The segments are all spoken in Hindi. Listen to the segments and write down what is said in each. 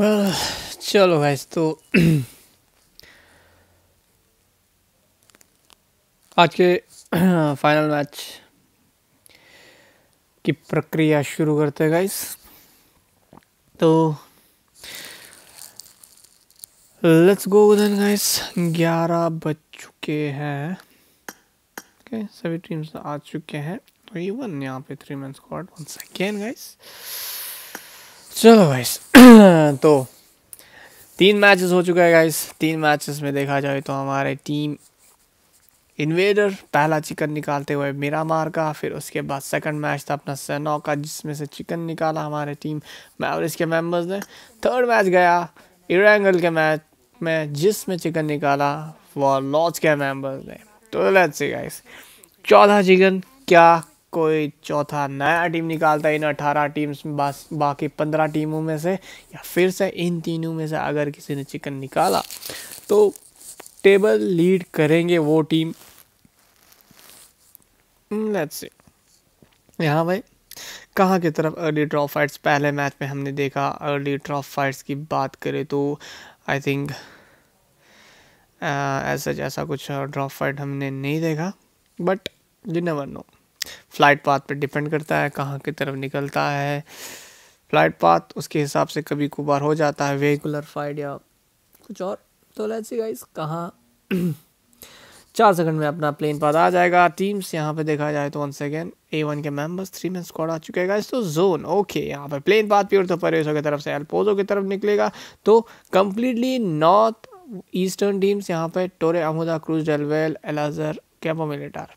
well, चलो गाइस तो आज के फाइनल uh, मैच की प्रक्रिया शुरू करते हैं गाइस तो लेट्स गो देन गाइस ग्यारह बज चुके हैं ओके okay, सभी टीम्स आ चुके हैं इवन तो यहाँ पे three man squad one second guys चलो गाइस तो तीन मैचेस हो चुका है गाइस तीन मैचेस में देखा जाए तो हमारे टीम इन्वेडर पहला चिकन निकालते हुए मेरा मार का फिर उसके बाद सेकंड मैच था अपना सेनो का जिसमें से चिकन निकाला हमारे टीम में और इसके मेंबर्स ने थर्ड मैच गया इरेंगल के मैच में जिसमें चिकन निकाला वो लॉज के मेंबर्स ने तो लेट्स सी गाइस चौदह चिकन क्या कोई चौथा नया टीम निकालता है इन अठारह टीम्स में बाकी पंद्रह टीमों में से या फिर से इन तीनों में से अगर किसी ने चिकन निकाला तो टेबल लीड करेंगे वो टीम लेट्स hmm, से यहाँ भाई कहाँ की तरफ अर्ली ड्रॉप फाइट्स पहले मैच में हमने देखा अर्ली ड्रॉप फाइट्स की बात करें तो आई थिंक uh, ऐसा जैसा कुछ ड्रॉप फाइट हमने नहीं देखा but you never know flight path पे डिपेंड करता है कहाँ की तरफ निकलता है फ्लाइट पाथ उसके हिसाब से कभी कुबार हो जाता है वेगुलर फाइड या कुछ और तो लेट्स सी गाइस कहाँ चार सेकंड में अपना प्लेन पाथ आ जाएगा टीम्स यहाँ पे देखा जाए तो वन सेकेंड ए वन के मेंबर्स थ्री में स्क्वाड आ चुके गाइस तो जोन ओके यहाँ पे प्लेन पाथ प्योर तो परेशों की तरफ से एल्पोजो की तरफ निकलेगा तो कम्प्लीटली नॉर्थ ईस्टर्न टीम्स यहाँ पे टोरे अमुदा क्रूज डेलवेल एलाजर कैपो मिलिटार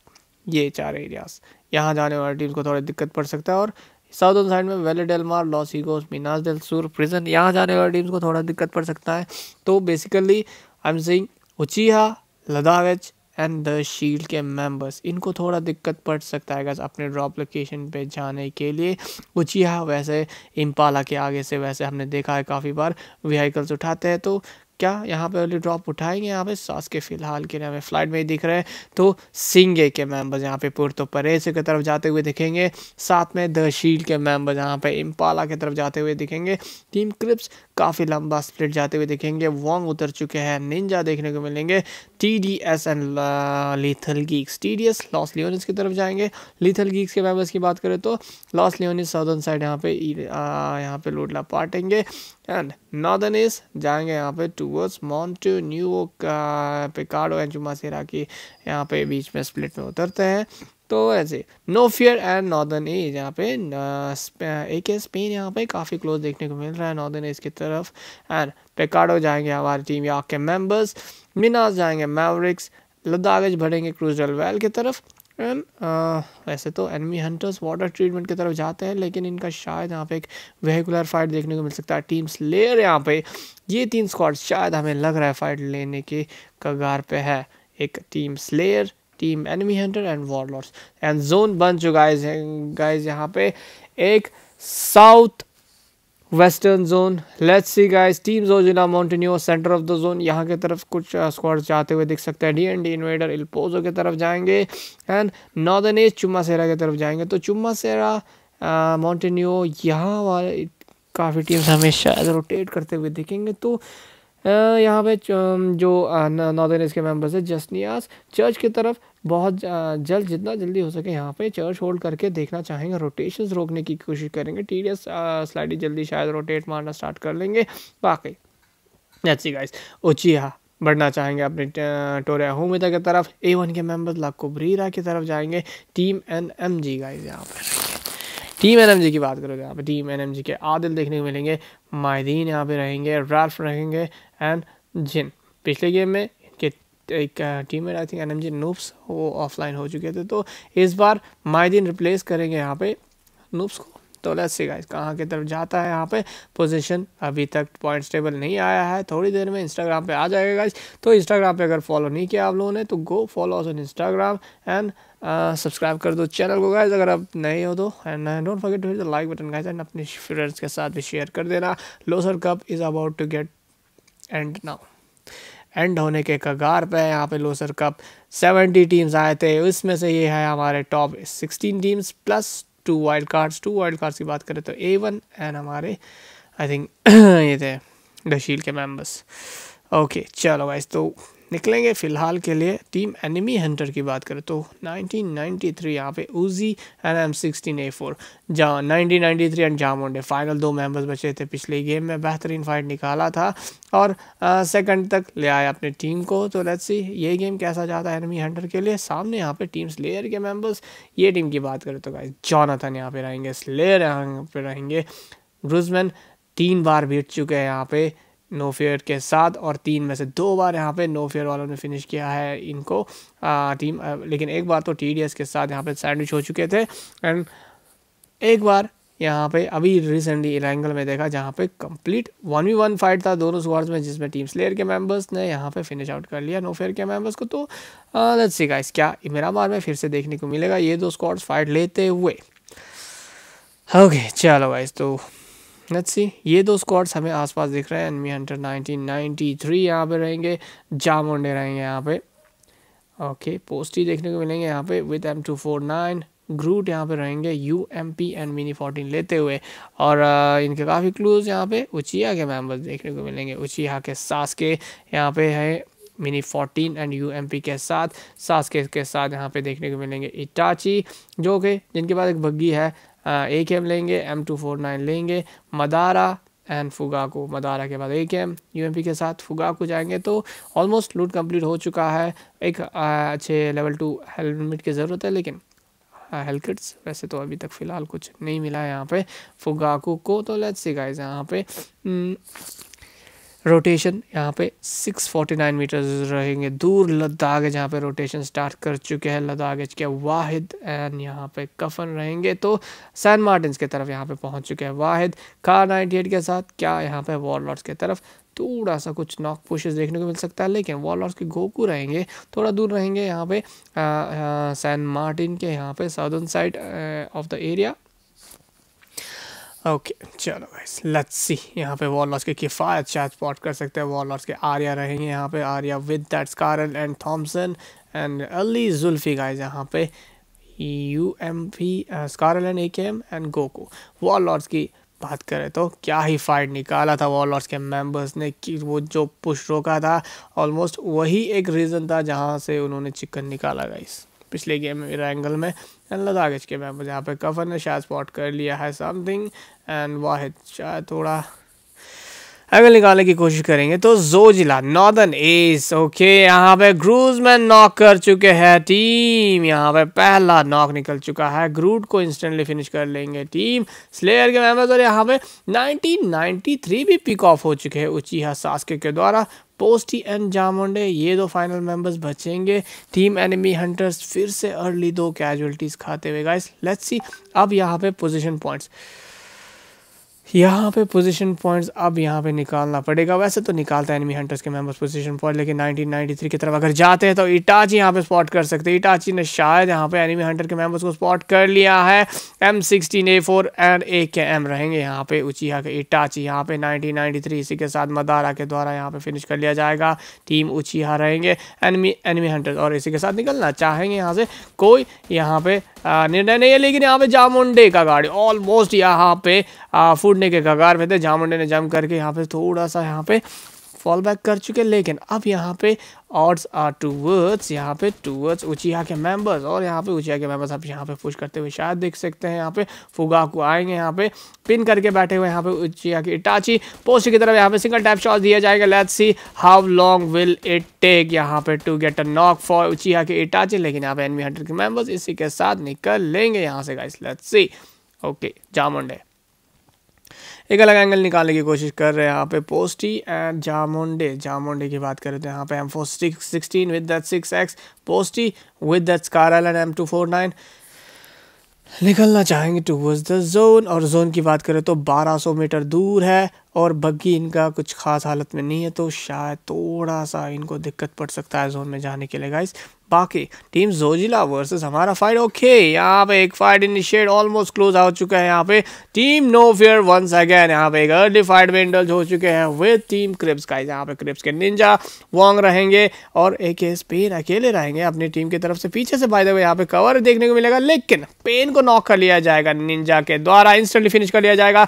ये चार एरियाज यहाँ जाने वाली टीम को थोड़ी दिक्कत पड़ सकता है और साउथन साइड में Valle del Mar Los Higos Minas del Sur prison यहाँ जाने वाली टीम्स को थोड़ा दिक्कत पड़ सकता है तो basically I am Singh Uchiha लदावेच एंड द शील्ड के मेंबर्स इनको थोड़ा दिक्कत पड़ सकता है अपने ड्रॉप लोकेशन पे जाने के लिए उचिहा वैसे इम्पाला के आगे से वैसे हमने देखा है काफ़ी बार व्हीकल्स उठाते हैं तो क्या यहाँ पे वाली ड्रॉप उठाएंगे यहाँ पे सास के फिलहाल के लिए हमें फ्लाइट में ही दिख रहे हैं तो सिंगे के मेंबर्स यहाँ पे पुरतो परेस की तरफ जाते हुए दिखेंगे साथ में दशील के मेंबर्स यहाँ पे इम्पाला की तरफ जाते हुए दिखेंगे टीम क्रिप्स काफ़ी लंबा स्प्लिट जाते हुए देखेंगे वॉन्ग उतर चुके हैं निंजा देखने को मिलेंगे T D S and Lethal Geeks T D S Los Leones की तरफ जाएंगे लिथल गीक्स के मेम्बर्स की बात करें तो लॉस लियोनिस सदर्न साइड यहाँ पे uh, यहाँ पे लोडला पाटेंगे एंड नॉर्दर्न ईस्ट जाएंगे यहाँ पे towards Monte Nuevo Picadero and Chumacera की यहाँ पे बीच में स्प्लिट में उतरते हैं तो ऐसे No Fear and Northern Edge यहाँ पे एक है स्पेन यहाँ पे काफ़ी क्लोज देखने को मिल रहा है नॉर्दर्न एज की तरफ एंड पेकाडो जाएंगे हमारी टीम यहाँ के मेम्बर्स मिनास जाएंगे मैवरिक्स लद्दाख बढ़ेंगे क्रूज वेल की तरफ एंड uh, वैसे तो एनमी हंटर्स वाटर ट्रीटमेंट की तरफ जाते हैं लेकिन इनका शायद यहाँ पे एक वेहिकुलर फाइट देखने को मिल सकता है टीम्स लेयर यहाँ पे ये तीन स्क्वाड शायद हमें लग रहा है फाइट लेने के कगार पे है एक team Slayer team Enemy Hunter and Warlords and zone बन जो गाइज गाइज यहाँ पे एक south western zone let's see guys team जिला Monte Nuevo centre of the zone यहाँ की तरफ कुछ स्क्वाड uh, जाते हुए दिख सकते हैं D and D Invader El Pozo की तरफ जाएंगे एंड नॉर्दर्न एज चुम्मा सेरा की तरफ जाएंगे तो चुम्मा सेरा माउंटेन्यू यहाँ वाले काफ़ी टीम्स हमेशा रोटेट करते हुए दिखेंगे तो यहाँ पे जो नॉर्दर्न इसके मेंबर्स है जस्नियास चर्च की तरफ बहुत जल्द जितना जल्दी हो सके यहाँ पे चर्च होल्ड करके देखना चाहेंगे रोटेशंस रोकने की कोशिश करेंगे टी डी एस स्लाइडी जल्दी शायद रोटेट मारना स्टार्ट कर लेंगे वाकई अच्छी गाइस ओचिया बढ़ना चाहेंगे अपने टोरिया होमेदा की तरफ ए वन के मेम्बर्स लाकोब्रीरा की तरफ जाएंगे team N M G guys यहाँ पर टीम एन की बात करोगे यहाँ पे टीम एन के आदिल देखने को मिलेंगे माहदीन यहाँ पे रहेंगे राल्फ रहेंगे एंड जिन पिछले गेम में इनके एक टीम आई थिंक जी नूप्स वो ऑफलाइन हो चुके थे तो इस बार माहदीन रिप्लेस करेंगे यहाँ पे नूप्स को तो लेट्स सी गाइस कहाँ की तरफ जाता है यहाँ पे पोजीशन अभी तक पॉइंट्स टेबल नहीं आया है थोड़ी देर में इंस्टाग्राम पे आ जाएगा गाइस तो इंस्टाग्राम पे अगर फॉलो नहीं किया आप लोगों ने तो go follow on Instagram and subscribe uh, कर दो चैनल को गाइज अगर आप नए हो तो and don't forget to hit the like button guys and अपने फ्रेंड्स के साथ भी शेयर कर देना loser cup is about to get end now end होने के कगार पे यहाँ पे लोसर कप 70 टीम्स आए थे उसमें से ये है हमारे top 16 teams plus two wild cards two wild cards की बात करें तो ए वन एंड हमारे आई थिंक ये थे दशील के मेंबर्स ओके चलो गाइज तो निकलेंगे फ़िलहाल के लिए टीम एनिमी हंटर की बात करें तो 1993 नाइन्टी थ्री यहाँ पे Uzi and M sixteen A four जहाँ नाइनटीन नाइन्टी थ्री एंड जामोंडे फाइनल दो मेंबर्स बचे थे पिछले गेम में बेहतरीन फाइट निकाला था और सेकंड तक ले आए अपने टीम को तो लेट्स सी ये गेम कैसा जाता है एनिमी हंटर के लिए सामने यहाँ पे टीम स्लेयर के मेम्बर्स ये टीम की बात करें तो गाइज जॉनाथन यहाँ पे रहेंगे स्लेयर यहाँ पे रहेंगे रुजमैन तीन बार भेज चुके हैं यहाँ पे नो फेयर के साथ और तीन में से दो बार यहाँ पे नो फेयर वालों ने फिनिश किया है इनको आ, टीम आ, लेकिन एक बार तो टी के साथ यहाँ पे सैंडविच हो चुके थे एंड एक बार यहाँ पे अभी रिसेंटली इलाइंगल में देखा जहाँ पे complete one v one fight था दोनों स्क्वाड्स में जिसमें टीम स्लेयर के मेंबर्स ने यहाँ पे फिनिश आउट कर लिया नो फेयर के मेंबर्स को तो लेट्स सी गाइस क्या इमराबाद में फिर से देखने को मिलेगा ये दो स्क्वाड्स फाइट लेते हुए ओके okay, चलो गाइस तो लेट्स सी ये दो स्क्वाड्स हमें आसपास दिख रहे हैं एनमी हंटर 1993 यहाँ पे रहेंगे जामुंडे रहेंगे यहाँ पे ओके पोस्टी देखने को मिलेंगे यहाँ पे with M two four nine Groot यहाँ पे रहेंगे U M P and mini fourteen लेते हुए और आ, uh, इनके काफ़ी क्लूज यहाँ पे उचिया के मेम्बर्स देखने को मिलेंगे उचिया के सास के यहाँ पे है mini fourteen and U M P के साथ सास के साथ यहाँ पे देखने को मिलेंगे इटाची जो कि जिनके पास एक बग्गी है ए के एम लेंगे एम टू फोर नाइन लेंगे मदारा एंड को मदारा के बाद ए के एम यू के साथ को जाएंगे तो ऑलमोस्ट लूट कंप्लीट हो चुका है एक अच्छे लेवल टू हेलमेट की ज़रूरत है लेकिन हेलकिट्स वैसे तो अभी तक फ़िलहाल कुछ नहीं मिला है यहाँ पे फुगाकू को तो लेट्स सी गाइस यहाँ पे हम्म, रोटेशन यहाँ पे 649 मीटर्स रहेंगे दूर लद्दाख जहाँ पे रोटेशन स्टार्ट कर चुके हैं लद्दाख के वाहिद एंड यहाँ पे कफन रहेंगे तो सैन मार्टिन की तरफ यहाँ पे पहुँच चुके हैं वाहिद कार 98 के साथ क्या यहाँ पे वॉलॉट्स की तरफ थोड़ा सा कुछ नॉक पुशेस देखने को मिल सकता है लेकिन वॉलॉर्स के गोकू रहेंगे थोड़ा दूर रहेंगे यहाँ पे सैन मार्टिन के यहाँ पे southern side of the area okay चलो गाइस लेट्स सी यहाँ पे वॉल के किफ़ायत शायद स्पॉट कर सकते हैं वॉल के आर्या रहेंगे यहाँ पे Arya with that SCAR L and Thompson and Ali Zulfi guys यहाँ पे U M P SCAR L and A K M and गोको wall की बात करें तो क्या ही फाइट निकाला था वॉल के मेंबर्स ने कि वो जो पुश रोका था ऑलमोस्ट वही एक रीज़न था जहाँ से उन्होंने चिकन निकाला गाइस पिछले गेम में मेरा एंगल में एंड लगा एच के मैं यहाँ पे कफर ने शायद स्पॉट कर लिया है समथिंग एंड वाहिद शायद थोड़ा एंगल निकालने की कोशिश करेंगे तो जो जिला नॉर्दर्न एस ओके यहाँ पे ग्रूज में नॉक कर चुके हैं टीम यहाँ पे पहला नॉक निकल चुका है ग्रूट को इंस्टेंटली फिनिश कर लेंगे टीम स्लेयर के मेम्बर्स और तो यहाँ पे 1993 भी पिक ऑफ हो चुके हैं उची सास्के के द्वारा पोस्टी एंड जामोंडे ये दो फाइनल मेंबर्स बचेंगे टीम एनिमी हंटर्स फिर से अर्ली दो कैजुअलिटीज़ खाते हुए गाइस लेट्स सी अब यहाँ पे पोजीशन पॉइंट्स यहाँ पे पोजीशन पॉइंट्स अब यहाँ पे निकालना पड़ेगा वैसे तो निकालता है एनमी हंटर्स के मेंबर्स पोजीशन पॉइंट लेकिन 1993 की तरफ अगर जाते हैं तो इटाची यहाँ पे स्पॉट कर सकते हैं इटाची ने शायद यहाँ पे एनिमी हंटर के मेंबर्स को स्पॉट कर लिया है M sixteen A four and A K M रहेंगे यहाँ पे उचिया के इटाची यहाँ पे नाइनटीन इसी के साथ मदारा के द्वारा यहाँ पे फिनिश कर लिया जाएगा टीम उचिया रहेंगे एनमी एनिमी हंटर्स और इसी के साथ निकलना चाहेंगे यहाँ से कोई यहाँ पे निर्णय नहीं है लेकिन यहाँ पे जामुंडे का गाड़ी ऑलमोस्ट यहाँ पे फूडने के कगार में थे जामुंडे ने जम करके यहाँ पे थोड़ा सा यहाँ पे फॉल बैक कर चुके लेकिन अब यहाँ पे ऑड्स आर टू वर्ड्स यहाँ पे टू वर्ड्स उचिया के मेंबर्स और यहाँ पे उचिया के मेंबर्स आप यहाँ पे पुश करते हुए शायद देख सकते हैं यहाँ पे फुगाकू आएंगे यहाँ पे पिन करके बैठे हुए यहाँ पे उचिया की इटाची पोस्ट की तरफ यहाँ पे सिंगल टैप शॉट दिया जाएगा let see how long will it take यहाँ पे to get a knock for Uchiha के इटाची लेकिन यहाँ पे एनवी हंड्रेड के मेंबर्स इसी के साथ निकल लेंगे यहाँ से गाइस लेट सी ओके जामुंडे एक अलग एंगल निकालने की कोशिश कर रहे हैं यहाँ पे पोस्टी एंड जामुंडे जामुंडे की बात करें तो यहाँ पे M four sixteen with that six X पोस्टी with that SCAR L and M two four nine निकलना चाहेंगे टूवर्ड्स द जोन और जोन की बात करें तो 1200 मीटर दूर है और बग्गी इनका कुछ खास हालत में नहीं है तो शायद थोड़ा सा इनको दिक्कत पड़ सकता है जोन में जाने के लिए गाइस बाकी टीम जोजिला वर्सेस हमारा फाइट ओके यहाँ पे एक फाइट इनिशिएट ऑलमोस्ट क्लोज हो चुका है यहाँ पे team no Fear once again यहाँ पे एक अर्ली फाइट में इंडल्स हो चुके हैं विद टीम क्रिप्स का यहाँ पे क्रिप्स के निंजा वॉन्ग रहेंगे और एक एस पेन अकेले रहेंगे अपनी टीम की तरफ से पीछे से फायदे हुए यहाँ पे कवर देखने को मिलेगा लेकिन पेन को नॉक कर लिया जाएगा निंजा के द्वारा इंस्टेंटली फिनिश कर लिया जाएगा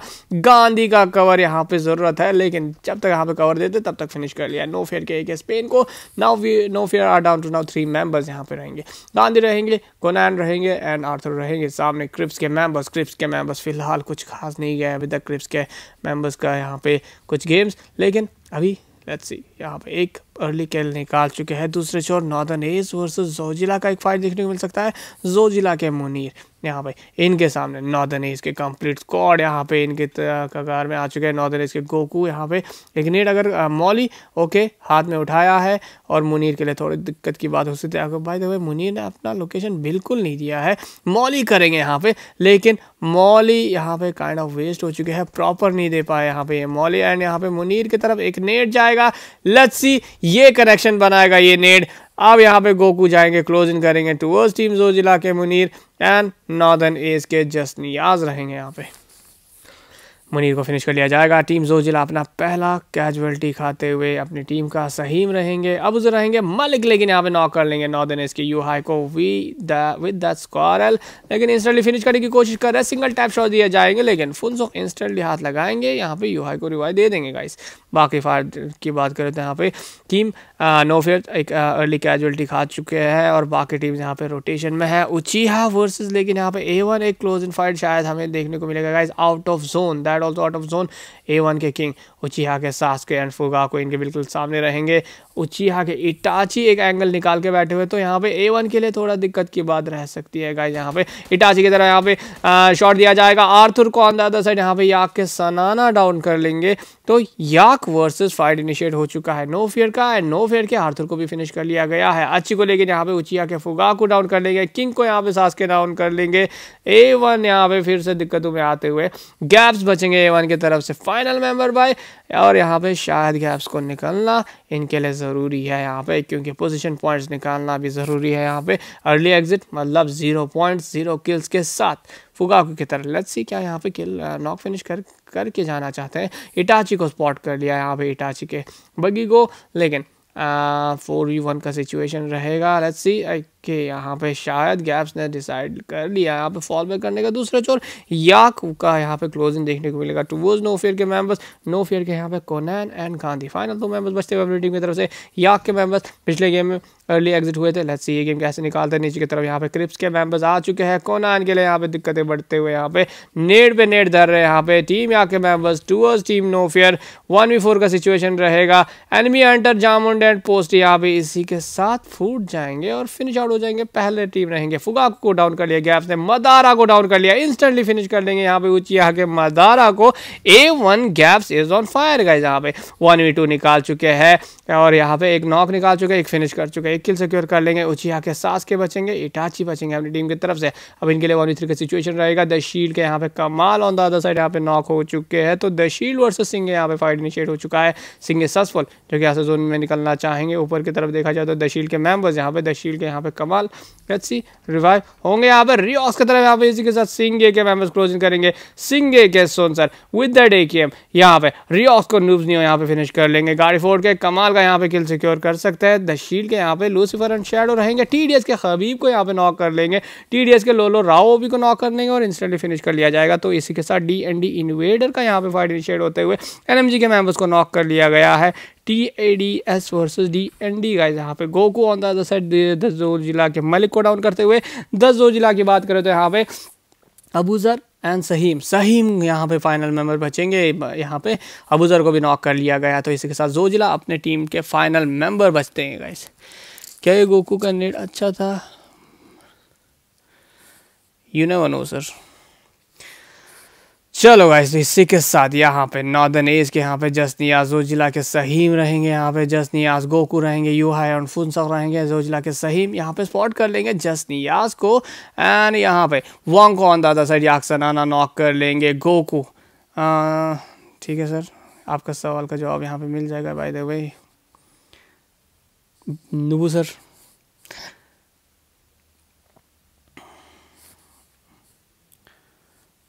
गांधी का कवर यहाँ पे पे ज़रूरत है लेकिन जब तक यहाँ पे कवर देते तब तक फिनिश कर लिया नो फेयर के एक स्पेन को now No Fear are down to now three members यहाँ पे रहेंगे गांधी रहेंगे कोनान रहेंगे एंड आर्थर रहेंगे सामने क्रिप्स के मेंबर्स क्रिप्स के मेंबर्स फिलहाल कुछ खास नहीं गए अभी तक क्रिप्स के मेंबर्स का यहाँ पे कुछ गेम्स लेकिन अभी लेट्स सी यहाँ पे एक अर्ली कैल निकाल चुके हैं दूसरे छोर नॉर्दर्न एज वर्सेस जोजिला का एक फाइट देखने को मिल सकता है जोजिला के मुनीर यहाँ पे इनके सामने नॉर्दर्न एज के कंप्लीट स्कॉड यहाँ पे इनके कगार में आ चुके हैं नॉर्दर्न एज के गोकू यहाँ पे इग्नेट अगर मौली ओके हाथ में उठाया है और मुनीर के लिए थोड़ी दिक्कत की बात हो सकती है भाई देखो मुनीर ने अपना लोकेशन बिल्कुल नहीं दिया है मौली करेंगे यहाँ पे लेकिन मौली यहाँ पे काइंड ऑफ वेस्ट हो चुके हैं प्रॉपर नहीं दे पाए यहाँ पे मौली एंड यहाँ पे मुनीर की तरफ एक नेट जाएगा लेट्स सी ये कनेक्शन बनाएगा ये नेड अब यहाँ पे गोकू जाएंगे क्लोज इन करेंगे टूवर्स टीम जो जिला के मुनीर एंड नॉर्दर्न एज के जस्ट नियाज रहेंगे यहाँ पे मुनीर को फिनिश कर लिया जाएगा टीम जिला अपना पहला कैजुअल्टी खाते हुए अपनी टीम का सहीम रहेंगे अब रहेंगे मलिक लेकिन यहाँ पे नॉक कर लेंगे नौ दिन इसकी यू हाई को वी द विद द स्कॉरल लेकिन इंस्टेंटली फिनिश करने की कोशिश कर रहे हैं सिंगल टैप शॉट दिए जाएंगे लेकिन फुल सो इंस्टेंटली हाथ लगाएंगे यहाँ पे यू हाई को रिवाई दे देंगे गाइस बाकी फायर की बात करें तो यहाँ पे टीम नो हाँ, फेयर एक अर्ली कैजुअलिटी खा चुके हैं और बाकी टीम्स यहाँ पे रोटेशन में है उचीहा वर्सेस लेकिन यहाँ पे ए वन एक क्लोज इन फाइट शायद हमें देखने को मिलेगा guys out of zone that also out of zone A one के किंग उचीहा के सास के एंड फुगा को इनके बिल्कुल सामने रहेंगे उचीहा के इटाची एक एंगल निकाल के बैठे हुए तो यहाँ पे ए वन के लिए थोड़ा दिक्कत की बात रह सकती है गाइज यहाँ पे इटाची की तरह यहाँ पे शॉर्ट दिया जाएगा आर्थुर को ऑन द अदर साइड यहाँ पे याक के सनाना डाउन कर लेंगे तो याक वर्सेज फाइट इनिशिएट हो चुका है नो फियर का एंड नो फेर के आर्थर को भी फिनिश कर लिया गया है अच्छी को लेकिन यहाँ पे उचिया के फुगा को डाउन कर लेंगे किंग को यहाँ पे सास के डाउन कर लेंगे ए वन यहाँ पे फिर से दिक्कतों में आते हुए गैप्स बचेंगे ए वन की तरफ से फाइनल मेंबर बाय और यहाँ पे शायद गैप्स को निकलना इनके लिए ज़रूरी है यहाँ पे क्योंकि पोजिशन पॉइंट्स निकालना भी ज़रूरी है यहाँ पे अर्ली एग्जिट मतलब जीरो पॉइंट जीरो किल्स के साथ फुगाकू की तरह लेट्स सी क्या यहाँ पे किल नॉक फिनिश कर करके जाना चाहते हैं इटाची को स्पॉट कर लिया यहाँ पे इटाची के बगी को लेकिन फोर वी वन का सिचुएशन रहेगा लेट्स सी आई कि यहाँ पे शायद गैप्स ने डिसाइड कर लिया यहाँ पे फॉल बैक करने का दूसरा चोर याक का यहाँ पे क्लोजिंग देखने को मिलेगा टू वोज नो फेयर के मेंबर्स नो फेयर के यहाँ पे कोनैन एंड गांधी फाइनल दो मेंबर्स बचते हुए टीम की तरफ से याक के मेंबर्स पिछले गेम में अर्ली एग्जिट हुए थे लेट्स सी ये गेम कैसे निकालते हैं नीचे की तरफ यहाँ पे क्रिप्स के मेंबर्स आ चुके हैं कोनान के लिए यहाँ पे दिक्कतें बढ़ते हुए यहाँ पे नेट पे नेट धर रहे हैं यहाँ पे टीम यहाँ के मेंबर्स टूअर्स team no Fear one v four का सिचुएशन रहेगा एनमी एंटर जामुंड एंड पोस्ट यहाँ पे इसी के साथ फूट जाएंगे और फिनिश आउट हो जाएंगे पहले टीम रहेंगे फुगाकू को डाउन कर लिया गैप्स ने मदारा को डाउन कर लिया इंस्टेंटली फिनिश कर देंगे यहाँ पे उचिया के मदारा को A one gaps is on fire गए यहाँ पे वन वी टू निकाल चुके हैं और यहाँ पे एक नॉक निकाल चुके हैं एक फिनिश कर चुके हैं एक किल सिक्योर कर लेंगे उचिया के सास के बचेंगे इटाची बचेंगे अपनी टीम की तरफ से अब इनके लिए वन वी थ्री का सिचुएशन रहेगा दशील के यहाँ पे कमाल ऑन द अदर साइड यहाँ पे नॉक हो चुके हैं तो दशील शील्ड वर्सेज सिंह यहाँ पे फाइट इनिशिएट हो चुका है सिंह सक्सेसफुल जो कि ऐसे जोन में निकलना चाहेंगे ऊपर की तरफ देखा जाए तो दशील के मेम्बर्स यहाँ पे दशील के यहाँ पे कमाल लेट्स सी रिवाइव होंगे यहाँ पर रियोस की तरफ यहाँ पे इसी के साथ सिंह के एम क्लोजिंग करेंगे सिंह ए के सोन सर विद द डे के एम यहाँ पे रियोस को न्यूज नहीं हो यहाँ पे फिनिश कर लेंगे गाड़ी फोर्ड के कमाल का यहाँ पे किल सिक्योर कर सकते हैं द शील्ड के यहाँ पे लूसीफर एंड शेडो रहेंगे टी के हबीब को यहाँ पे नॉक कर लेंगे टी के लोलो राओ भी को नॉक कर लेंगे और इंस्टेंटली फिनिश कर लिया जाएगा तो इसी के साथ डी एंड डी इन्वेडर का यहाँ पे फाइट इनिशिएट होते हुए एन के मेम्बर्स को नॉक कर लिया गया है T A D S versus D N D guys यहाँ पे Goku on the other side दस जोर जिला के मलिक को डाउन करते हुए दस जोर जिला की बात करें तो यहाँ पे अबूजर एंड सहीम सहीम यहाँ पे फाइनल मेंबर बचेंगे यहाँ पे अबूजर को भी नॉक कर लिया गया तो इसी के साथ जोजिला अपने टीम के फाइनल मेंबर बचते हैं गाइस क्या ये गोकू का नेट अच्छा था यू नो सर चलो गाइस तो इसी के साथ यहाँ पे नॉर्दर्न एज के यहाँ पे जसनिया जिला के सहीम रहेंगे यहाँ पे जसनियाज गोकू रहेंगे यूहाई और फुनसक रहेंगे जिला के सहीम यहाँ पे स्पॉट कर लेंगे जसनियाज को एंड यहाँ पे वॉन्ग को ऑन दादा साइड याकसनाना नॉक कर लेंगे गोकू ठीक है सर आपका सवाल का जवाब यहाँ पर मिल जाएगा भाई द भाई नुबू सर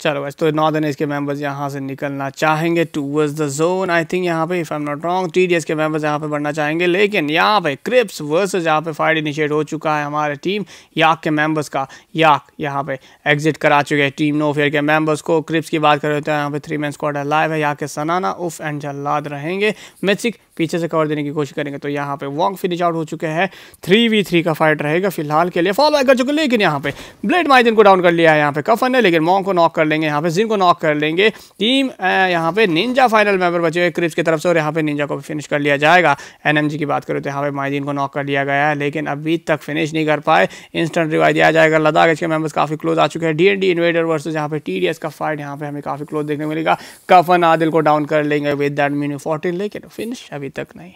चलो वैसे तो नॉर्दर्न एज के मेंबर्स यहाँ से निकलना चाहेंगे towards the zone I think यहाँ पे if I am not wrong T K members यहाँ पे बढ़ना चाहेंगे लेकिन यहाँ पे क्रिप्स वर्सेस यहाँ पे फाइट इनिशिएट हो चुका है हमारे टीम याक के मेंबर्स का याक यहाँ पे एग्जिट करा चुके हैं टीम नो फेयर के मेंबर्स को क्रिप्स की बात करें तो यहाँ पे थ्री मैन स्क्वाड लाइव है याक के सनाना उफ एंड जल्लाद रहेंगे मेसिक पीछे से कवर देने की कोशिश करेंगे तो यहाँ पे वॉन्ग फिनिश आउट हो चुके हैं थ्री वी थ्री का फाइट रहेगा फिलहाल के लिए फॉलो कर चुके लेकिन यहाँ पे ब्लेड माइजिन को डाउन कर लिया है यहाँ पे कफन है लेकिन मॉन्ग को नॉक कर लेंगे यहाँ पे जिन को नॉक कर लेंगे टीम यहाँ पे निंजा फाइनल मेंबर बचे हुए क्रिप्स की तरफ से और यहाँ पे निंजा को भी फिनिश कर लिया जाएगा एन की बात करें तो यहाँ पे माइजिन को नॉक कर लिया गया है लेकिन अभी तक फिनिश नहीं कर पाए इंस्टेंट रिवाइव दिया जाएगा लद्दाख इसके मेंबर्स काफ़ी क्लोज आ चुके हैं डी इन्वेडर वर्सेज यहाँ पे टी का फाइट यहाँ पे हमें काफ़ी क्लोज देखने को मिलेगा कफन आदिल को डाउन कर लेंगे विद दैट मीनू फोर्टीन लेकिन फिनिश अभी अभी तक नहीं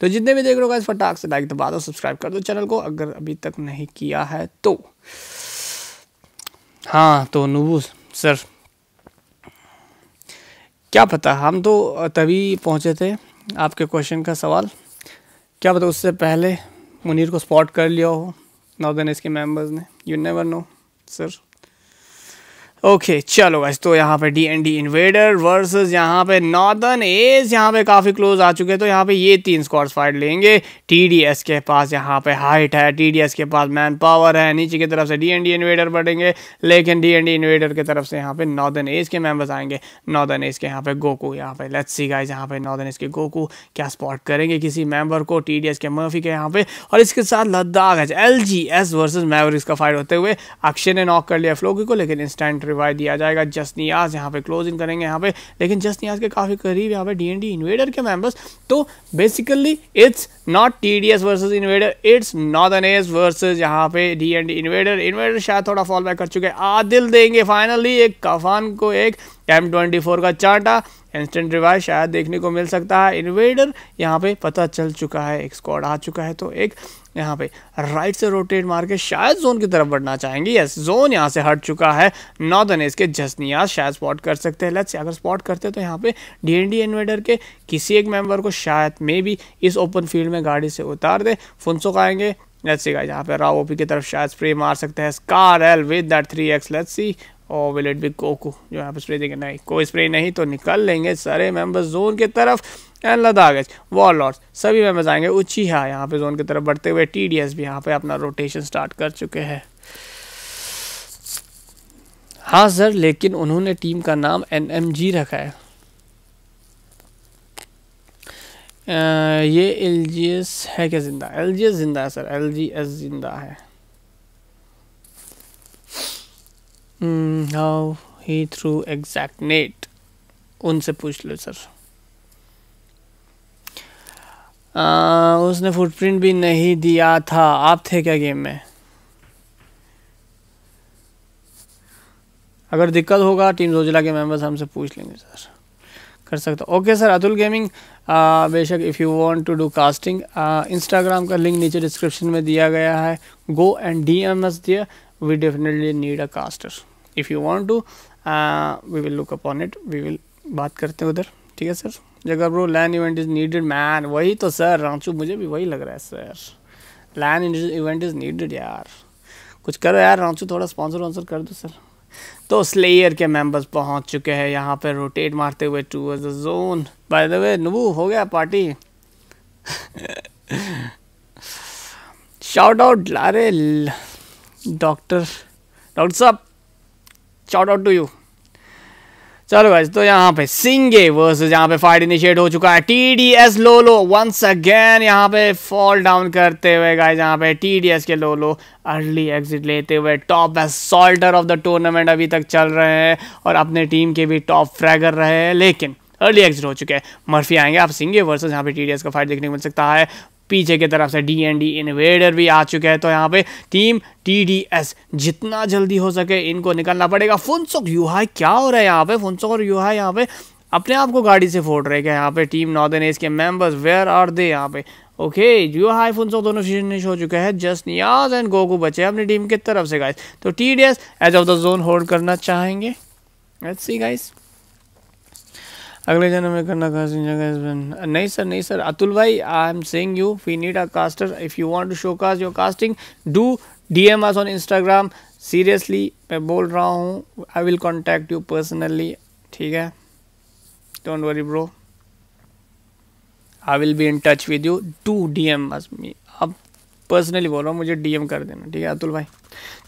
तो जितने भी देख रहे हो गाइस फटाक से लाइक दबा दो सब्सक्राइब कर दो चैनल को अगर अभी तक नहीं किया है तो हाँ तो नूबू सर क्या पता हम तो तभी पहुँचे थे आपके क्वेश्चन का सवाल क्या पता उससे पहले मुनीर को स्पॉट कर लिया हो नॉर्दर्न इसके मेंबर्स ने you never know sir okay okay, चलो गाइस तो यहाँ पे D N D Invader versus यहाँ पे नॉर्दर्न एज यहाँ पे काफ़ी क्लोज आ चुके हैं तो यहाँ पे ये तीन स्क्वाड्स फाइट लेंगे टीडीएस के पास यहाँ पे हाइट है टीडीएस के पास मैन पावर है नीचे की तरफ से डी एन डी इन्वेडर बढ़ेंगे लेकिन डी एन डी इन्वेडर की तरफ से यहाँ पे नॉर्दर्न एज के मेम्बर्स आएंगे नॉर्दर्न एज के यहाँ पे गोकू यहाँ पे लेट्स सी गाइज यहाँ पे नॉर्दर्न एज के गोकू क्या स्पॉट करेंगे किसी मेम्बर को टी डी एस के मर्फी के यहाँ पे और इसके साथ लद्दाख है L G S versus Mavericks का फाइट होते हुए अक्षय ने नॉक कर लिया फ्लोकी को लेकिन इंस्टेंट रिवाइव दिया जाएगा जस नियाज यहाँ पे क्लोज इन करेंगे यहाँ पे लेकिन जस नियाज के काफ़ी करीब यहाँ पे डी एन डी इन्वेडर के मेम्बर्स तो basically it's not T D S versus Invader it's Northern Edge versus यहाँ पे D N D Invader Invader शायद थोड़ा फॉल बैक कर चुके आदिल देंगे फाइनली एक कफान को एक एम ट्वेंटी फोर का चांटा इंस्टेंट रिवाइज शायद देखने को मिल सकता है इन्वेडर यहाँ पे पता चल चुका है एक स्क्वाड आ चुका है तो एक यहाँ पे राइट से रोटेट मार के शायद जोन की तरफ बढ़ना चाहेंगे यस जोन यहाँ से हट चुका है नॉर्दर्न एज के जसनियाज शायद स्पॉट कर सकते हैं लेट्स अगर स्पॉट करते हैं तो यहाँ पे डीएनडी इन्वेडर के किसी एक मेंबर को शायद मे भी इस ओपन फील्ड में गाड़ी से उतार दे फुनसो आएंगे लेट्स सी गाइस यहाँ पे राव ओपी की तरफ शायद स्प्रे मार सकते हैं SCAR L with that three X let's see और विल इट बी कोको जो यहाँ पर स्प्रे देंगे नहीं कोई स्प्रे नहीं तो निकल लेंगे सारे मेंबर्स जोन की तरफ एंड लद्दाख एच वॉल सभी मेंबर्स आएंगे उची हाँ यहाँ पे जोन की तरफ बढ़ते हुए टी भी यहाँ पे अपना रोटेशन स्टार्ट कर चुके हैं हाँ सर लेकिन उन्होंने टीम का नाम एन रखा है आ, ये एल है क्या ज़िंदा एल जिंदा है सर एल जिंदा है how he through exact net उनसे पूछ लो सर आ, उसने फुटप्रिंट भी नहीं दिया था आप थे क्या गेम में अगर दिक्कत होगा टीम जोजिला के मेंबर्स हमसे पूछ लेंगे सर कर सकते ओके सर अतुल गेमिंग बेशक if you want to do casting Instagram का लिंक नीचे डिस्क्रिप्शन में दिया गया है go and D M S दिया we definitely need a caster if you want to we will look upon it we will बात करते हैं उधर ठीक है सर जगह bro land event is needed man वही तो सर रांचू मुझे भी वही लग रहा है sir land event is needed यार कुछ करो यार रांचू थोड़ा स्पॉन्सर वॉन्सर कर दो सर तो स्लेयर के मेंबर्स पहुंच चुके हैं यहाँ पे रोटेट मारते हुए to the zone by the way नबू हो गया पार्टी शाउट आउट अरे डॉक्टर डॉक्टर साहब शॉर्ट आउट टू यू चलो भाई तो यहाँ पे सिंगे वर्सेस यहाँ पे फाइट इनिशिएट हो चुका है टी डी एस लो लो वंस अगेन यहाँ पे फॉल डाउन करते हुए गाइस यहाँ पे टी डी एस के लो लो अर्ली एग्जिट लेते हुए टॉप सॉल्टर ऑफ द टूर्नामेंट अभी तक चल रहे हैं और अपने टीम के भी टॉप फ्रैगर रहे हैं लेकिन अर्ली एग्जिट हो चुके हैं मर्फी आएंगे आप सिंगे वर्सेज यहाँ पे टी डी एस का फाइट देखने को मिल सकता है पीछे की तरफ से डी एन डी इन्वेडर भी आ चुके हैं तो यहाँ पे टीम टीडीएस जितना जल्दी हो सके इनको निकलना पड़ेगा फुनसुक यूहाई क्या हो रहा है यहाँ पे फुनसुक और यूहाई यहाँ पे अपने आप को गाड़ी से फोड़ रहे क्या यहाँ पे टीम नॉर्दर्न एज के मेंबर्स वेयर आर दे यहाँ पे ओके यू हाई सौ दोनों फिनिश हो चुका है जस्ट नियाज एंड गोगो बचे अपनी टीम की तरफ से गाइस तो T D S edge of the zone hold करना चाहेंगे लेट्स सी गाइस अगले जन्म में करना कहा नहीं सर नहीं सर अतुल भाई I am saying you we need a caster if you want to show cast your casting do D M on Instagram seriously मैं बोल रहा हूँ I will contact you personally ठीक है don't worry bro will be in touch with you you. D M us me personally बोल रहा हूँ मुझे डीएम कर देना ठीक है अतुल भाई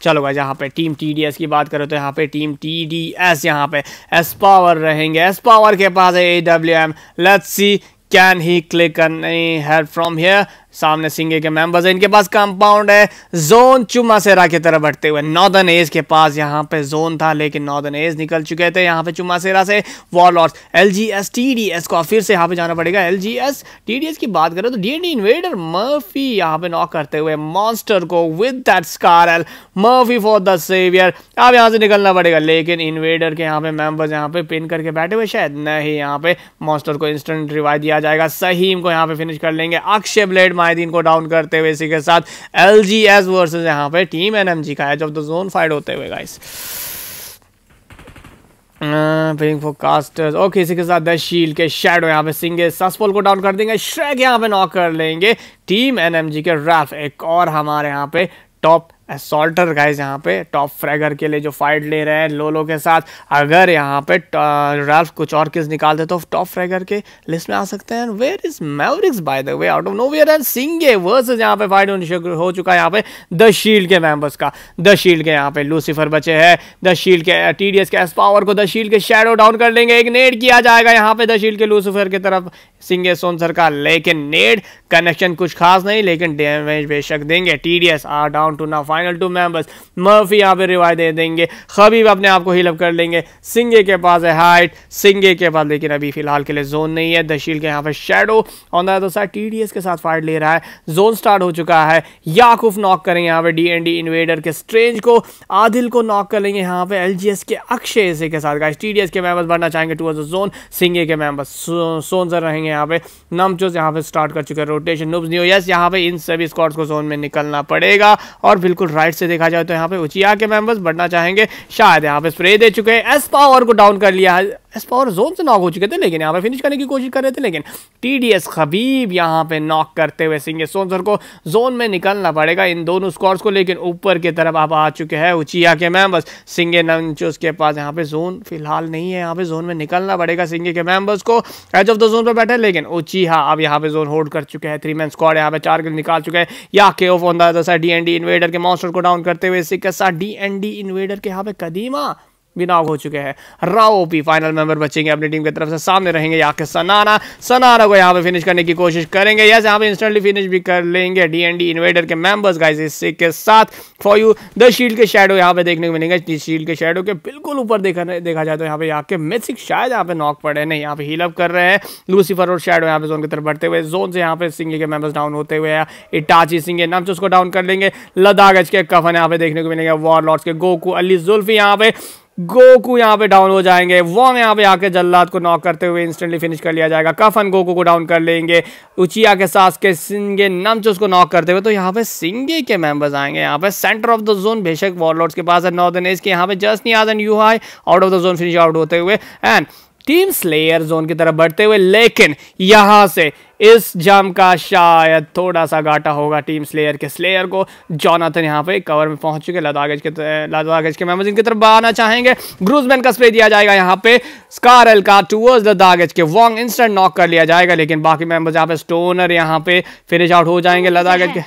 चलो भाई यहाँ पे टीम टीडीएस की बात करो तो यहाँ पे टीम टीडीएस यहाँ पे एस पावर रहेंगे एस पावर के पास है A W M let's see can he click and help from here सामने सिंगे के मेंबर्स हैं इनके पास कंपाउंड है जोन चुमा सेरा की तरफ बढ़ते हुए नॉर्दर्न एज के पास यहाँ पे जोन था लेकिन नॉर्दर्न एज निकल चुके थे यहाँ पे चुमा सेरा से वॉल और L G S T D S को फिर से यहाँ पे जाना पड़ेगा L G S T D S की बात करें तो डी एन इन्वेडर मर्फी यहाँ पे नॉक करते हुए मॉन्स्टर को with that scar L Murphy for the saviour अब यहाँ से निकलना पड़ेगा लेकिन इन्वेडर के यहाँ पे मेम्बर्स यहाँ पे पिन करके बैठे हुए शायद नहीं यहाँ पे मॉन्स्टर को इंस्टेंट रिवाइव दिया जाएगा सहीम को यहाँ पे फिनिश कर लेंगे अक्षय ब्लेड माहदीन को डाउन करते हुए इसी के साथ एल जी एस वर्सेज यहाँ पे टीम एन एम जी का है जब द जोन फाइट होते हुए guys playing for casters okay इसी के साथ द शील्ड के शेडो यहाँ पे सिंगे सस्पोल को डाउन कर देंगे श्रेक यहाँ पे नॉक कर लेंगे टीम एनएमजी के रैफ एक और हमारे यहाँ पे टॉप सॉल्टर गाइज यहाँ पे टॉप फ्रैगर के लिए जो फाइट ले रहे हैं लोलो के साथ अगर यहाँ पे राल्फ uh, कुछ और किस निकालते तो टॉप फ्रैगर के लिस्ट में आ सकते हैं where is Mavericks by the way out of nowhere and सिंगे वर्सेज यहाँ पे फाइट हो चुका है यहाँ पे द शील्ड के मेम्बर्स का द शील्ड के यहाँ पे लूसीफर बचे है द शील्ड के टी डी एस के एस पावर को द शील्ड के शेडो डाउन कर लेंगे एक नेड किया जाएगा यहाँ पे द शील्ड के लूसीफर की तरफ सिंगे सोनसर का लेकिन नेड कनेक्शन कुछ खास नहीं लेकिन डैमेज बेशक देंगे T D S are down to ना फाइनल टू मेंबर्स मर्फी यहाँ पे रिवाय दे देंगे खबीब अपने आप को हीलअप कर लेंगे सिंगे के पास है हाइट सिंगे के पास लेकिन अभी फिलहाल के लिए जोन नहीं है दशील के यहाँ पर shadow on their side T के साथ फाइट ले रहा है जोन स्टार्ट हो चुका है याकूफ नॉक करें यहाँ पर डी एन डी इन्वेडर के स्ट्रेंज को आदिल को नॉक कर लेंगे यहाँ पे एल के अक्षय इसे के साथ गाइस टी के मेंबर्स बढ़ना चाहेंगे टूवर्स जोन सिंगे के मेंबर्स सोनसर रहेंगे यहाँ पे नमचोस यहाँ पे स्टार्ट कर चुके हैं रोटेशन नुब्स न्यू यस यहाँ पे इन सभी स्कॉट्स को जोन में निकलना पड़ेगा और बिल्कुल बिल्कुल राइट से देखा जाए तो यहाँ पे उचिया के मेंबर्स बढ़ना चाहेंगे शायद यहाँ पे स्प्रे दे चुके हैं एस पावर को डाउन कर लिया एस पावर जोन से नॉक हो चुके थे लेकिन यहाँ पे फिनिश करने की कोशिश कर रहे थे लेकिन टी डी एस खबीब यहाँ पे नॉक करते हुए सिंगे सोनसर को जोन में निकलना पड़ेगा इन दोनों स्कॉर्स को लेकिन ऊपर की तरफ आप आ चुके हैं उचिया के मेम्बर्स सिंगे नंचोस के पास यहाँ पे जोन फिलहाल नहीं है यहाँ पे जोन में निकलना पड़ेगा सिंगे के मेम्बर्स को एज ऑफ द जोन पर बैठे लेकिन उचिया अब यहाँ पे जोन होल्ड कर चुके हैं थ्री मैन स्कॉड यहाँ पे चार निकाल चुके हैं या के off on the D N D invader के मॉन्सर को डाउन करते हुए सिक्के साथ डी एन डी इन्वेडर के यहाँ पे कदीमा भी नाव हो चुके हैं भी फाइनल मेंबर बचेंगे अपनी टीम की तरफ से सामने रहेंगे यहाँ के सनाना सनाना को यहाँ पे फिनिश करने की कोशिश करेंगे यस यहाँ पे इंस्टेंटली फिनिश भी कर लेंगे डीएनडी इन्वेडर के मेंबर्स गाइस इससे के साथ फॉर यू द शील्ड के शेडो यहाँ पे देखने को मिलेंगे शील्ड के शेडो के बिल्कुल ऊपर देखा देखा जाए तो यहाँ पे यहाँ के मेसिक शायद यहाँ पे नॉक पड़े नहीं यहाँ पे हीलअप कर रहे हैं लूसीफर और शेडो यहाँ पे जोन की तरफ बढ़ते हुए जोन से यहाँ पे सिंगे के मेंबर्स डाउन होते हुए इटाची सिंगे नाम से उसको डाउन कर लेंगे लद्दाख के कफन यहाँ पे देखने को मिलेंगे वॉर के गोकू अली जुल्फी यहाँ पे गोकू यहाँ पे डाउन हो जाएंगे वॉन्ग यहाँ पे आके जल्लाद को नॉक करते हुए इंस्टेंटली फिनिश कर लिया जाएगा कफन गोकू को डाउन कर लेंगे उचिया के सास के सिंगे नमच उसको नॉक करते हुए तो यहाँ पे सिंगे के मेंबर्स आएंगे यहाँ पे सेंटर ऑफ द जोन बेशक वॉरलॉर्ड्स के पास है नॉर्दर्न एज के यहाँ पे जस्ट आज and you high out of the zone finish out होते हुए एंड टीम स्लेयर जोन की तरफ बढ़ते हुए लेकिन यहां से इस जम का शायद थोड़ा सा घाटा होगा टीम स्लेयर के स्लेयर को जॉनाथन यहाँ पे कवर में पहुंच चुके लदागज के लदागज के मेम्बर्स इनकी तरफ आना चाहेंगे ग्रूजमैन का स्प्रे दिया जाएगा यहाँ पे स्कारल का टूवर्स लदागज के वॉन्ग इंस्टेंट नॉक कर लिया जाएगा लेकिन बाकी मेम्बर्स यहाँ पे स्टोनर यहाँ पे फिनिश आउट हो जाएंगे लदागज के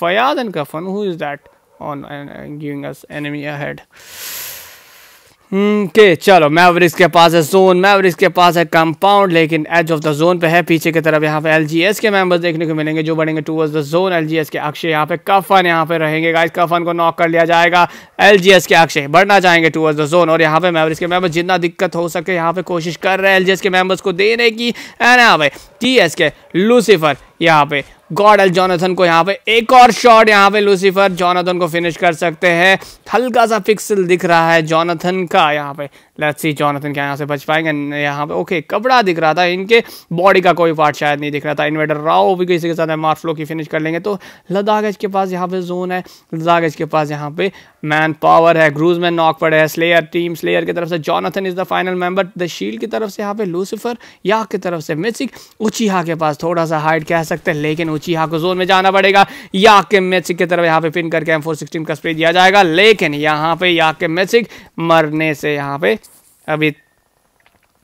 फयाज एंड कफन who is that on giving us enemy ahead के hmm, चलो मैवरिस के पास है जोन मैवरिस के पास है कंपाउंड लेकिन एज ऑफ द जोन पे है पीछे की तरफ यहाँ पे एलजीएस के मेंबर्स देखने को मिलेंगे जो बढ़ेंगे टूवर्स द जोन एलजीएस के अक्षय यहाँ पे कफन यहाँ पे रहेंगे गाइस कफन को नॉक कर लिया जाएगा एलजीएस के अक्षय बढ़ना चाहेंगे टूवर्स द जोन और यहाँ पे मैवरिस के मेंबर्स जितना दिक्कत हो सके यहाँ पे कोशिश कर रहे हैं एल के मेंबर्स को देने की एन यहाँ टी एस के लूसीफर यहाँ पे गॉड एल जोनाथन को यहाँ पे एक और शॉट यहाँ पे लूसीफर जॉनथन को फिनिश कर सकते हैं हल्का सा पिक्सल दिख रहा है जॉनथन का यहाँ पे लेट्स सी जॉनथन क्या यहाँ से बच पाएंगे यहाँ पे ओके कपड़ा दिख रहा था इनके बॉडी का कोई पार्ट शायद नहीं दिख रहा था इन्वेटर राव भी किसी के साथ मार्फ्लो की फिनिश कर लेंगे तो लद्दाख एज के पास यहाँ पे जोन है लद्दाख एज के पास यहाँ पे मैन पावर है ग्रूज मैन नॉक पड़े है स्लेयर टीम स्लेयर की तरफ से Jonathan is the final member the shield की तरफ से यहाँ पे लूसीफर या की तरफ से मेसिक उचीहा के पास थोड़ा सा हाइट कह सकते हैं लेकिन उचीहा को जोन में जाना पड़ेगा या के मेसिक की तरफ यहाँ पे पिन करके एम फोर सिक्सटीन का स्प्रे दिया जाएगा लेकिन यहाँ पे या के मेसिक मरने से यहाँ पे a bit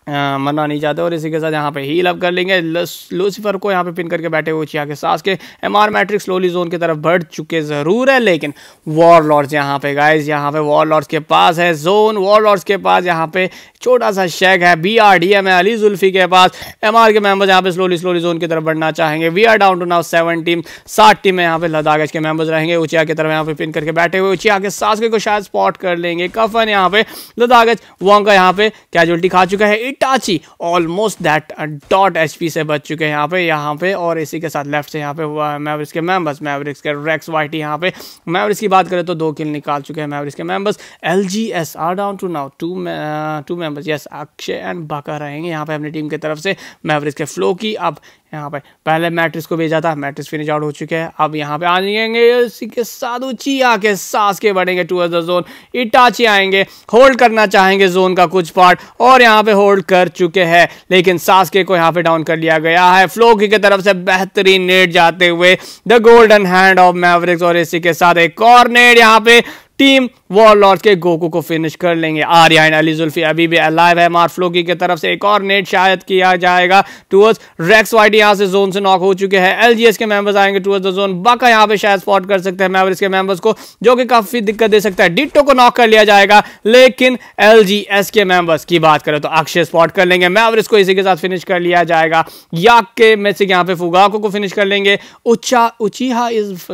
मरना नहीं चाहते और इसी के साथ यहाँ पे हील अप कर लेंगे लूसीफर को यहाँ पे पिन करके बैठे हुए चिया के सास के M R matrix slowly zone की तरफ बढ़ चुके ज़रूर है लेकिन वॉर लॉर्ड्स यहाँ पे गाइज यहाँ पे वॉर लॉर्ड्स के पास है जोन वॉर लॉर्ड्स के पास यहाँ पे छोटा सा शेक है बी आर डी एम है अली जुल्फी के पास एम आर के मेम्बर्स यहाँ पे स्लोली स्लोली जोन की तरफ बढ़ना चाहेंगे we are down to now seven team सात टीम यहाँ पे लद्दाख के मेम्बर्स रहेंगे उचिया की तरफ यहाँ पे पिन करके बैठे हुए उचिया के सास के को शायद स्पॉट कर लेंगे कफन यहाँ पे लद्दाख का यहाँ पे कैजुअलिटी खा चुका है Itachi almost that dot H से बच चुके हैं यहाँ पे यहाँ पे और इसी के साथ लेफ्ट से यहाँ पे हुआ है मैवरिक्स के मेम्बर्स मैवरिक्स के रेक्स वाइट यहाँ पे मैवरिक्स की बात करें तो दो किल निकाल चुके हैं मैवरिक्स के members L G S are down to now two two members yes Akshay and बाका रहेंगे यहाँ पे अपनी टीम की तरफ से मैवरिक्स के फ्लो की अब यहाँ पर पहले मैट्रिक्स को भेजा था मैट्रिक्स फिनिश आउट हो चुके हैं अब यहाँ पे आ जाएंगे इसी के साथ ऊँची आके सास के बढ़ेंगे टूअर्स द जोन इटाची आएंगे होल्ड करना चाहेंगे जोन का कुछ पार्ट और यहाँ पे होल्ड कर चुके हैं लेकिन सास के को यहाँ पे डाउन कर लिया गया है फ्लो की तरफ से बेहतरीन नेट जाते हुए the golden hand of Mavericks और इसी के साथ एक और नेट यहाँ पे टीम वॉर के गोकू को फिनिश कर लेंगे आर्या एंड अली जुल्फी अभी भी अलाइव है मार्फ्लोकी की तरफ से एक और नेट शायद किया जाएगा टूअर्स रेक्स वाइट यहाँ से जोन से नॉक हो चुके हैं एल के मेंबर्स आएंगे टूअर्स द जोन बाका यहाँ पे शायद स्पॉट कर सकते हैं मेवरिस के मेंबर्स को जो कि काफी दिक्कत दे सकता है डिट्टो को नॉक कर लिया जाएगा लेकिन एल के मेंबर्स की बात करें तो अक्षय स्पॉट कर लेंगे मेवरिस को इसी के साथ फिनिश कर लिया जाएगा याक के मैसिक यहाँ पे फुगाको को फिनिश कर लेंगे उच्चा Uchiha is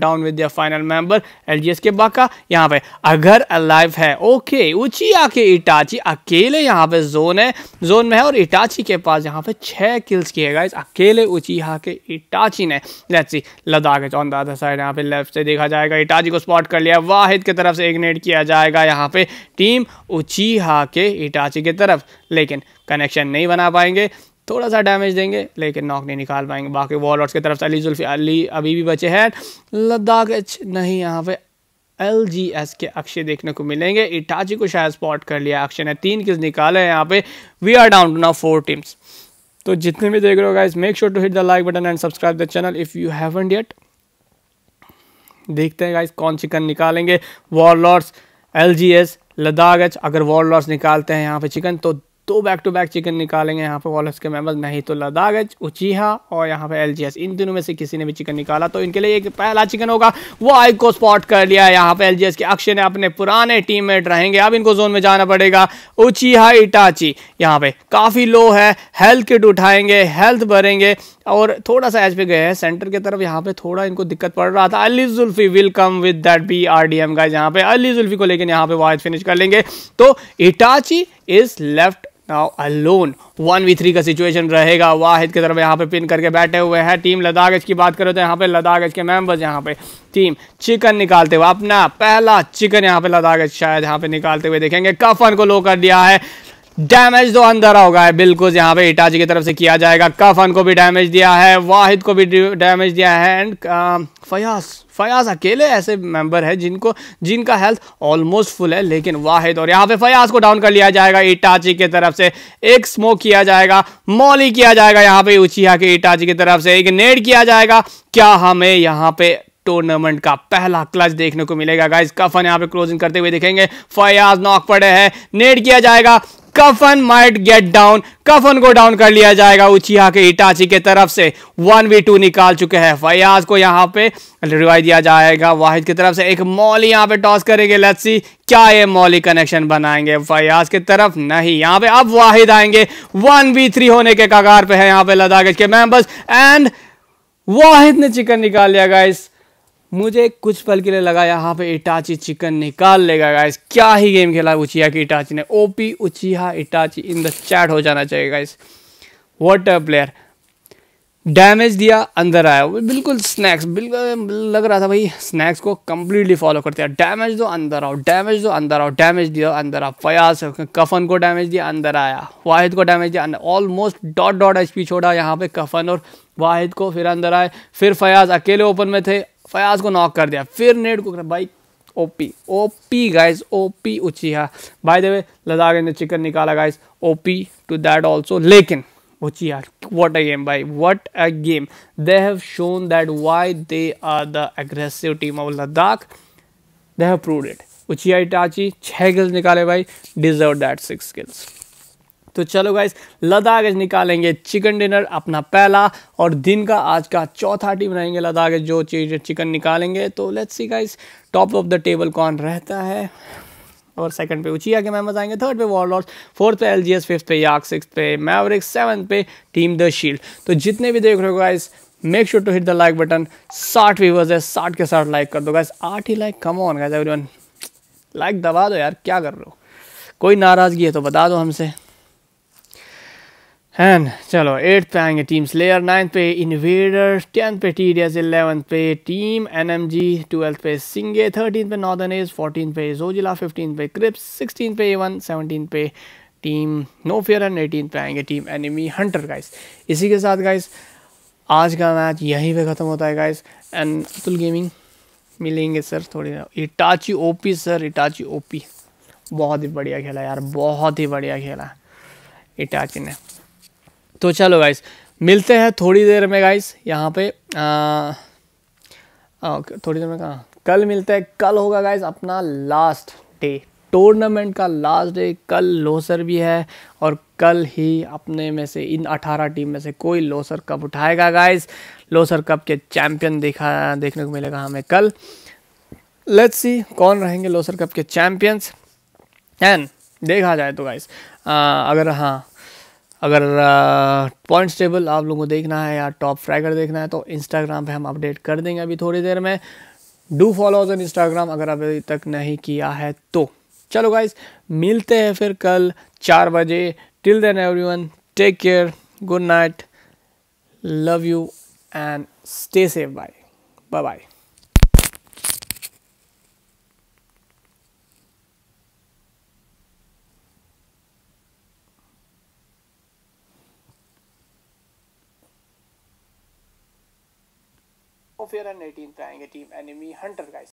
down with final member L के बाका यहाँ पे अगर अलाइव है ओके ऊंची आके इटाची अकेले यहाँ पे जोन है जोन में है और इटाची के पास यहाँ पे छह किल्स किए गए अकेले ऊंची आके इटाची ने let's see Ladakh on the other side यहाँ पे लेफ्ट से देखा जाएगा इटाची को स्पॉट कर लिया वाहिद की तरफ से इग्नेट किया जाएगा यहाँ पे टीम ऊंची आके इटाची की तरफ लेकिन कनेक्शन नहीं बना पाएंगे थोड़ा सा डैमेज देंगे लेकिन नॉक नहीं निकाल पाएंगे बाकी वॉलर्स की तरफ से अली जुल्फी अली अभी भी बचे हैं लद्दाख नहीं यहाँ पे एल के अक्षय देखने को मिलेंगे इटाची को शायद स्पॉट कर लिया अक्षय ने तीन किस निकाले हैं यहाँ पे we are down to now four teams तो जितने भी देख रहे हो guys make sure to hit the like button and subscribe the channel if you have and yet देखते हैं गाइज कौन चिकन निकालेंगे warlords L G S Ladakh अगर वॉर लॉर्ड्स निकालते हैं यहाँ पे चिकन तो दो बैक टू बैक चिकन निकालेंगे यहाँ पे वॉलर्स के मेम्बर नहीं तो लद्दाख उचीहा और यहाँ पे एल इन दोनों में से किसी ने भी चिकन निकाला तो इनके लिए एक पहला चिकन होगा वो आइक को स्पॉट कर लिया यहाँ पे एल के अक्षय ने अपने पुराने टीम मेट रहेंगे अब इनको जोन में जाना पड़ेगा उचीहा इटाची यहाँ पे काफ़ी लो है हेल्थ किट उठाएंगे हेल्थ भरेंगे और थोड़ा सा एच पे गए हैं सेंटर की तरफ यहाँ पे थोड़ा इनको दिक्कत पड़ रहा था Ali Zulfi will come with that B R D M का यहाँ पे अली जुल्फी को लेकिन यहाँ पे वाइज फिनिश कर लेंगे तो Itachi is left now alone one v three का सिचुएशन रहेगा वाहिद की तरफ यहाँ पे पिन करके बैठे हुए हैं टीम लद्दाख की बात करो तो यहाँ पे लद्दाख के मेंबर्स यहाँ पे टीम चिकन निकालते हुए अपना पहला चिकन यहाँ पे लद्दाख शायद यहाँ पे निकालते हुए देखेंगे कफन को लो कर दिया है डैमेज तो अंदर होगा है बिल्कुल यहाँ पे इटाची की तरफ से किया जाएगा कफन को भी डैमेज दिया है वाहिद को भी डैमेज दिया है एंड फयास फयाज अकेले ऐसे मेंबर है जिनको जिनका हेल्थ ऑलमोस्ट फुल है लेकिन वाहिद और यहाँ पे फयाज को डाउन कर लिया जाएगा इटाची की तरफ से एक स्मोक किया जाएगा मॉली किया जाएगा यहाँ पे उचिया के इटाची की तरफ से एक नेड किया जाएगा क्या हमें यहाँ पे टूर्नामेंट का पहला क्लच देखने को मिलेगा गाइस कफन यहाँ पे क्लोजिंग करते हुए देखेंगे फयाज नॉक पड़े हैं नेड किया जाएगा कफन माइट गेट डाउन कफन को डाउन कर लिया जाएगा उचिहा के इटाची के तरफ से वन वी टू निकाल चुके हैं फयाज को यहाँ पे रिवाइज दिया जाएगा वाहिद की तरफ से एक मॉल यहाँ पे टॉस करेंगे लत्सी क्या ये मॉली कनेक्शन बनाएंगे फयाज की तरफ नहीं यहाँ पे अब वाहिद आएंगे वन वी थ्री होने के कगार पे है यहाँ पे लद्दाख के मेंबर्स एंड वाहिद ने चिकन निकाल लिया गाइस मुझे कुछ पल के लिए लगा यहाँ पे इटाची चिकन निकाल लेगा गाइस क्या ही गेम खेला उचिया की इटाची ने OP Uchiha Itachi in the chat हो जाना चाहिए guys what a player damage दिया अंदर आया बिल्कुल स्नैक्स बिल्कुल लग रहा था भाई स्नैक्स को कम्प्लीटली फॉलो करते हैं डैमेज दो अंदर आओ डैमेज दो अंदर आओ डैमेज दिया अंदर आओ फयाज कफन को डैमेज दिया अंदर आया वाहिद को डैमेज दिया अंदर ऑलमोस्ट डॉट डॉट एच छोड़ा यहाँ पे कफन और वाहिद को फिर अंदर आए फिर फयाज अकेले ओपन में थे फयाज को नॉक कर दिया फिर नेट को भाई OP OP guys OP Uchiha by the way Ladakh ने चिकन निकाला guys OP to that also लेकिन उचिहा व्हाट अ गेम भाई what a game they have shown that why they are the aggressive team of Ladakh they have proved it Uchiha Itachi छह गिल्स निकाले भाई डिजर्व दैट सिक्स गिल्स तो चलो गाइस लद्दाख निकालेंगे चिकन डिनर अपना पहला और दिन का आज का चौथा टी बनाएंगे लद्दाख जो चीज़ चिकन निकालेंगे तो let's see guys top of the table कौन रहता है और सेकंड पे उचिया के मेम्बर्स आएंगे थर्ड पे वॉरलॉर्ड्स फोर्थ पे एलजीएस फिफ्थ पे याक सिक्स पे मैवरिक सेवन्थ पे टीम द शील्ड तो जितने भी देख रहे हो guys make sure to hit the like button साठ व्यूवर्स है साठ के साठ लाइक कर दो गाइस आठ ही like come on guys everyone like दबा दो यार क्या कर रहे हो कोई नाराज़गी है तो बता दो हमसे एंड चलो एट्थ पे आएंगे टीम स्लेयर नाइन्थ पे इन्वेडर टेंथ पे टी डी एस इलेवंथ पे team N M G twelfth पे सिंगे थर्टीन पे नॉर्दर्न एज फोर्टीन पे जोजिला फिफ्टीन पे क्रिप्स सिक्सटीन पे वन सेवनटीन पे team no fair and eighteen पे आएंगे टीम एनिमी हंटर गाइस इसी के साथ गाइस आज का मैच यहीं पे ख़त्म होता है गाइस एंड अतुल गेमिंग मिलेंगे सर थोड़ी इटाची पी सर इटाची ओपी बहुत ही बढ़िया खेला यार बहुत ही बढ़िया खेला इटाची ने तो चलो गाइस मिलते हैं थोड़ी देर में गाइस यहाँ पे आ, आ, थोड़ी देर में कहा कल मिलते हैं कल होगा गाइस अपना लास्ट डे टूर्नामेंट का लास्ट डे कल लोसर भी है और कल ही अपने में से इन 18 टीम में से कोई लोसर कप उठाएगा गाइस लोसर कप के चैंपियन देखा देखने को मिलेगा हमें कल लेट्स सी कौन रहेंगे लोसर कप के चैंपियंस एंड देखा जाए तो गाइस अगर हाँ अगर पॉइंट्स टेबल आप लोगों को देखना है या टॉप फ्रैगर देखना है तो इंस्टाग्राम पे हम अपडेट कर देंगे अभी थोड़ी देर में डू फॉलो ऑन इंस्टाग्राम अगर अभी तक नहीं किया है तो चलो गाइज मिलते हैं फिर कल चार बजे till then every take care good night love you and stay safe bye bye फिर एंड नई टीम पर आएंगे टीम एनिमी हंटर गाइस